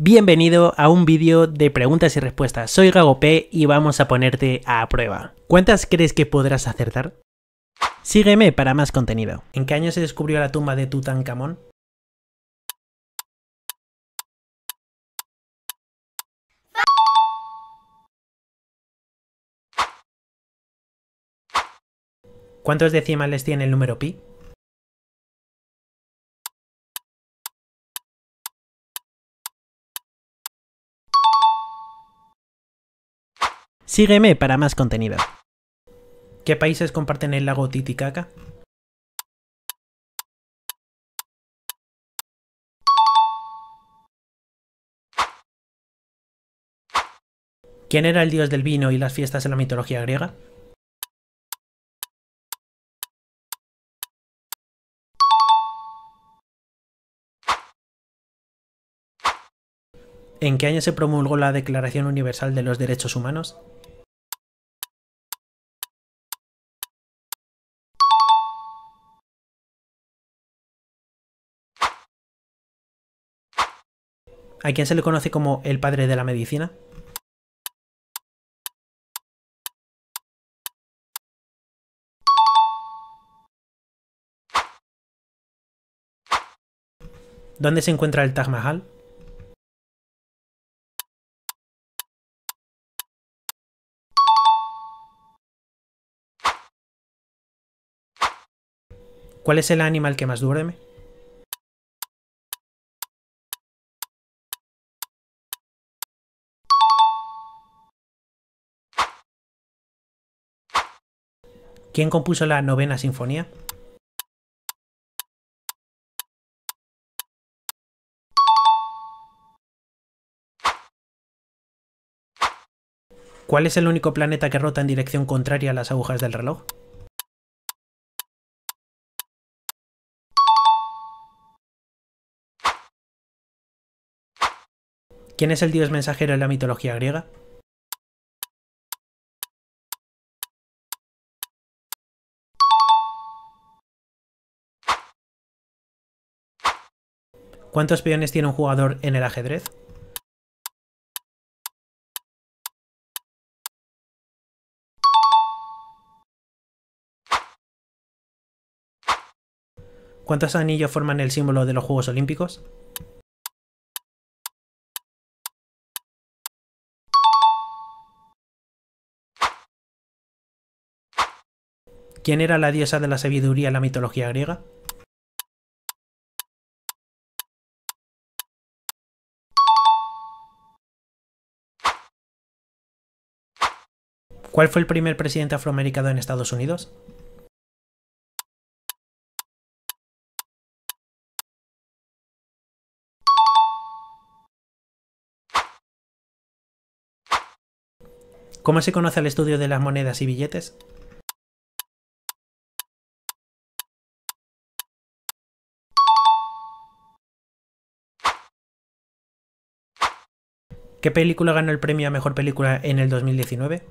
Bienvenido a un vídeo de preguntas y respuestas. Soy Gago y vamos a ponerte a prueba. ¿Cuántas crees que podrás acertar? Sígueme para más contenido. ¿En qué año se descubrió la tumba de Tutankamón? ¿Cuántos decimales tiene el número pi? Sígueme para más contenido. ¿Qué países comparten el lago Titicaca? ¿Quién era el dios del vino y las fiestas en la mitología griega? ¿En qué año se promulgó la Declaración Universal de los Derechos Humanos? a quién se le conoce como el padre de la medicina? ¿Dónde se encuentra el Taj Mahal? ¿Cuál es el animal que más duerme? ¿Quién compuso la novena sinfonía? ¿Cuál es el único planeta que rota en dirección contraria a las agujas del reloj? ¿Quién es el dios mensajero en la mitología griega? ¿Cuántos peones tiene un jugador en el ajedrez? ¿Cuántos anillos forman el símbolo de los Juegos Olímpicos? ¿Quién era la diosa de la sabiduría en la mitología griega? ¿Cuál fue el primer presidente afroamericano en Estados Unidos? ¿Cómo se conoce el estudio de las monedas y billetes? ¿Qué película ganó el premio a mejor película en el 2019?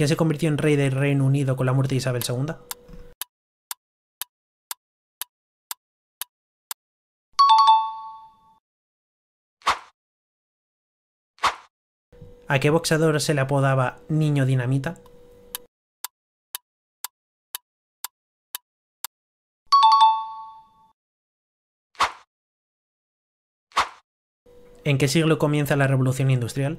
¿Quién se convirtió en rey del Reino Unido con la muerte de Isabel II? ¿A qué boxeador se le apodaba Niño Dinamita? ¿En qué siglo comienza la Revolución Industrial?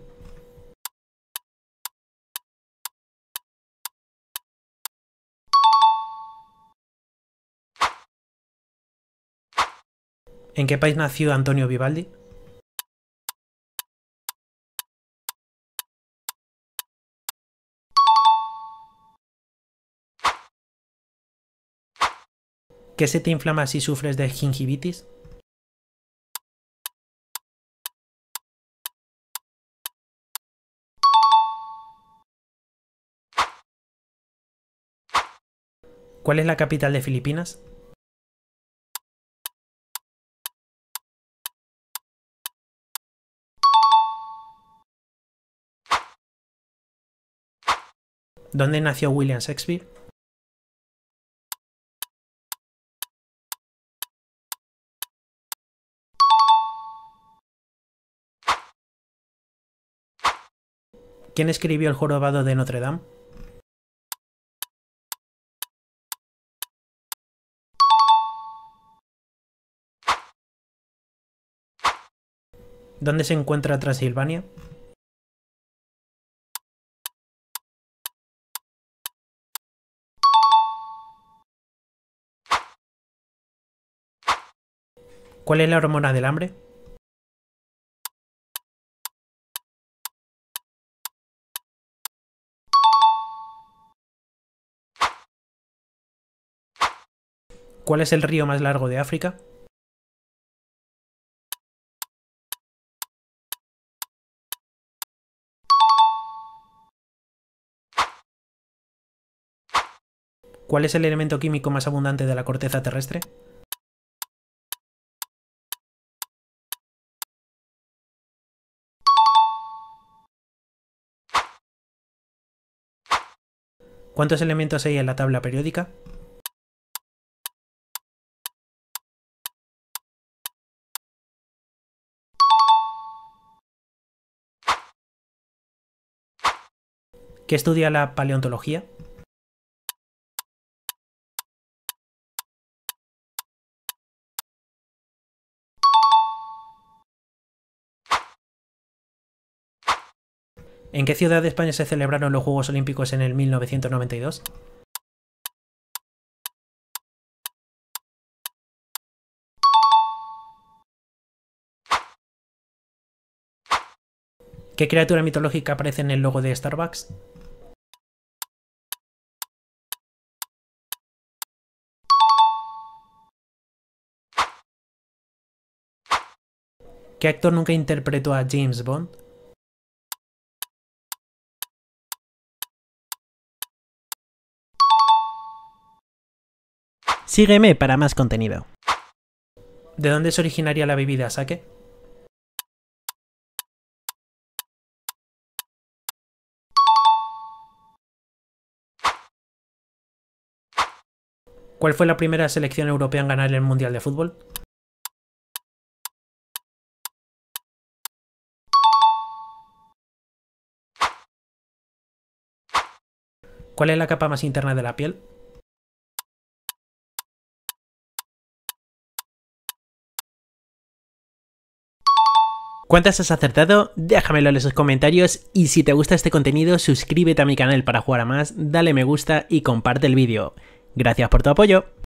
¿En qué país nació Antonio Vivaldi? ¿Qué se te inflama si sufres de gingivitis? ¿Cuál es la capital de Filipinas? ¿Dónde nació William Shakespeare? ¿Quién escribió el jorobado de Notre Dame? ¿Dónde se encuentra Transilvania? ¿Cuál es la hormona del hambre? ¿Cuál es el río más largo de África? ¿Cuál es el elemento químico más abundante de la corteza terrestre? ¿Cuántos elementos hay en la tabla periódica? ¿Qué estudia la paleontología? ¿En qué ciudad de España se celebraron los Juegos Olímpicos en el 1992? ¿Qué criatura mitológica aparece en el logo de Starbucks? ¿Qué actor nunca interpretó a James Bond? Sígueme para más contenido. ¿De dónde se originaría la bebida sake? ¿Cuál fue la primera selección europea en ganar el Mundial de Fútbol? ¿Cuál es la capa más interna de la piel? ¿Cuántas has acertado? Déjamelo en los comentarios y si te gusta este contenido suscríbete a mi canal para jugar a más, dale me gusta y comparte el vídeo. Gracias por tu apoyo.